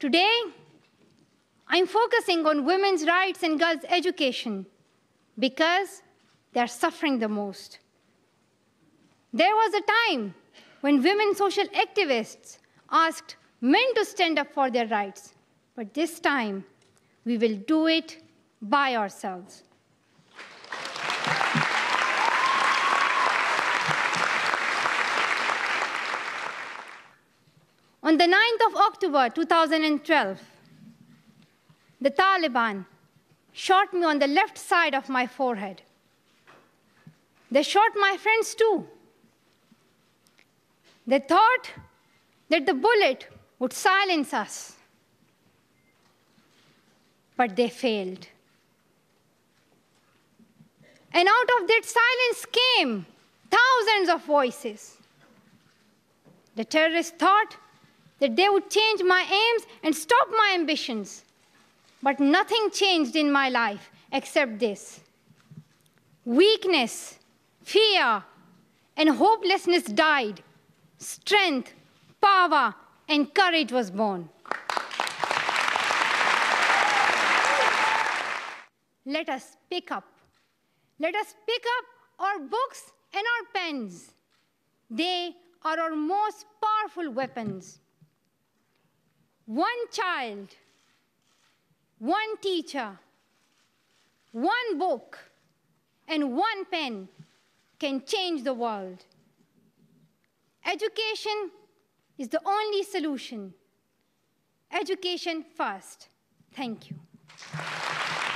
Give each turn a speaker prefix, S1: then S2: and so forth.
S1: Today, I'm focusing on women's rights and girls' education because they're suffering the most. There was a time when women social activists asked men to stand up for their rights, but this time we will do it by ourselves. On the 9th of October 2012, the Taliban shot me on the left side of my forehead. They shot my friends too. They thought that the bullet would silence us, but they failed. And out of that silence came thousands of voices. The terrorists thought that they would change my aims and stop my ambitions. But nothing changed in my life except this weakness, fear, and hopelessness died. Strength, power, and courage was born. Let us pick up. Let us pick up our books and our pens. They are our most powerful weapons one child, one teacher, one book, and one pen can change the world. Education is the only solution. Education first. Thank you.